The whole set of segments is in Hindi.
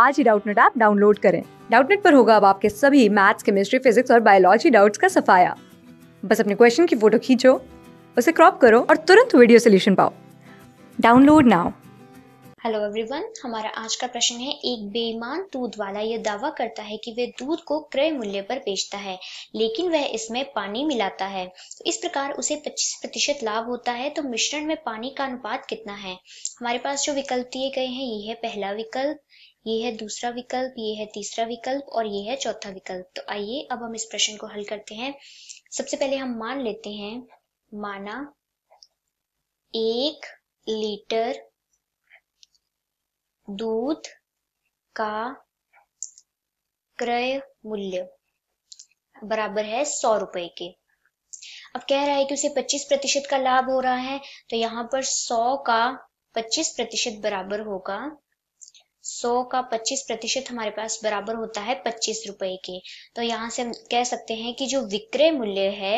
आज ही डाउटनेट ऐप डाउनलोड करें डाउटनेट पर होगा अब आपके सभी मैथ्स केमिस्ट्री फिजिक्स और बायोलॉजी डाउट्स का सफाया बस अपने क्वेश्चन की फोटो खींचो उसे क्रॉप करो और तुरंत वीडियो सोल्यूशन पाओ डाउनलोड नाउ हेलो एवरीवन हमारा आज का प्रश्न है एक बेईमान दूध वाला यह दावा करता है कि वह दूध को क्रय मूल्य पर बेचता है लेकिन वह इसमें पानी मिलाता है तो इस प्रकार उसे 25 प्रतिशत लाभ होता है तो मिश्रण में पानी का अनुपात कितना है हमारे पास जो विकल्प दिए गए हैं ये है पहला विकल्प ये है दूसरा विकल्प ये है तीसरा विकल्प और ये है चौथा विकल्प तो आइए अब हम इस प्रश्न को हल करते हैं सबसे पहले हम मान लेते हैं माना एक लीटर दूध का क्रय मूल्य बराबर है सौ रुपए के अब कह रहा है कि उसे 25 प्रतिशत का लाभ हो रहा है तो यहां पर 100 का 25 प्रतिशत बराबर होगा सौ का पच्चीस प्रतिशत हमारे पास बराबर होता है पच्चीस रुपए के तो यहाँ से हम कह सकते हैं कि जो विक्रय मूल्य है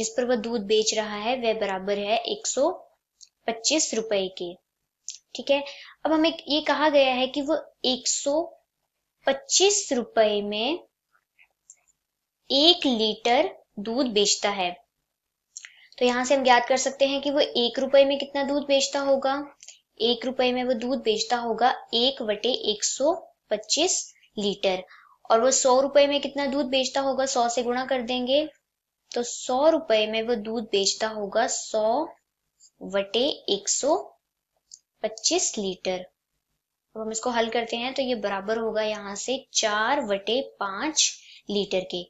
जिस पर वह दूध बेच रहा है वह बराबर है एक सौ पच्चीस रुपए के ठीक है अब हमें ये कहा गया है कि वह एक सौ पच्चीस रुपए में एक लीटर दूध बेचता है तो यहां से हम ज्ञात कर सकते हैं कि वो एक रुपए में कितना दूध बेचता होगा एक रुपए में वो दूध बेचता होगा एक वटे एक सौ पच्चीस लीटर और वो सौ रुपए में कितना दूध बेचता होगा सौ से गुणा कर देंगे तो सौ रुपए में वो दूध बेचता होगा सौ वटे एक सौ पच्चीस लीटर अब हम इसको हल करते हैं तो ये बराबर होगा यहाँ से चार वटे पांच लीटर के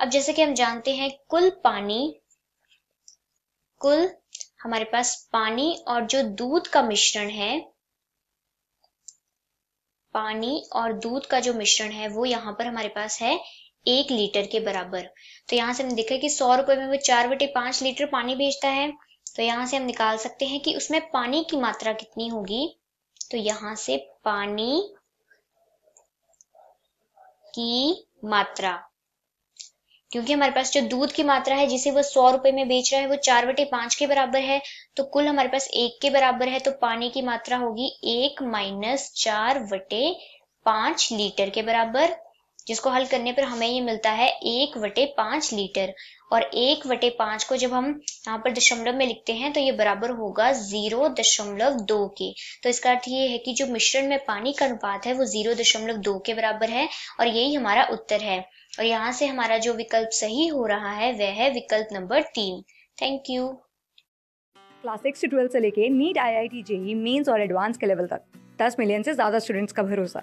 अब जैसे कि हम जानते हैं कुल पानी कुल हमारे पास पानी और जो दूध का मिश्रण है पानी और दूध का जो मिश्रण है वो यहाँ पर हमारे पास है एक लीटर के बराबर तो यहाँ से हमने देखा कि सौ रुपए में वो चार बटे पांच लीटर पानी भेजता है तो यहाँ से हम निकाल सकते हैं कि उसमें पानी की मात्रा कितनी होगी तो यहां से पानी की मात्रा क्योंकि हमारे पास जो दूध की मात्रा है जिसे वो सौ रुपए में बेच रहा है वो चार बटे पांच के बराबर है तो कुल हमारे पास एक के बराबर है तो पानी की मात्रा होगी एक माइनस चार बटे पांच लीटर के बराबर जिसको हल करने पर हमें ये मिलता है एक वटे पांच लीटर और एक वटे पांच को जब हम यहाँ पर दशमलव में लिखते हैं तो ये बराबर होगा जीरो दशमलव दो के तो इसका अर्थ ये है कि जो मिश्रण में पानी का अनुपात है वो जीरो दशमलव दो के बराबर है और यही हमारा उत्तर है और यहाँ से हमारा जो विकल्प सही हो रहा है वह है विकल्प नंबर तीन थैंक यू क्लास सिक्स से ट्वेल्थ से लेके NEET I I T JEE mains और एडवांस के लेवल तक दस मिलियन से ज्यादा स्टूडेंट्स का भरोसा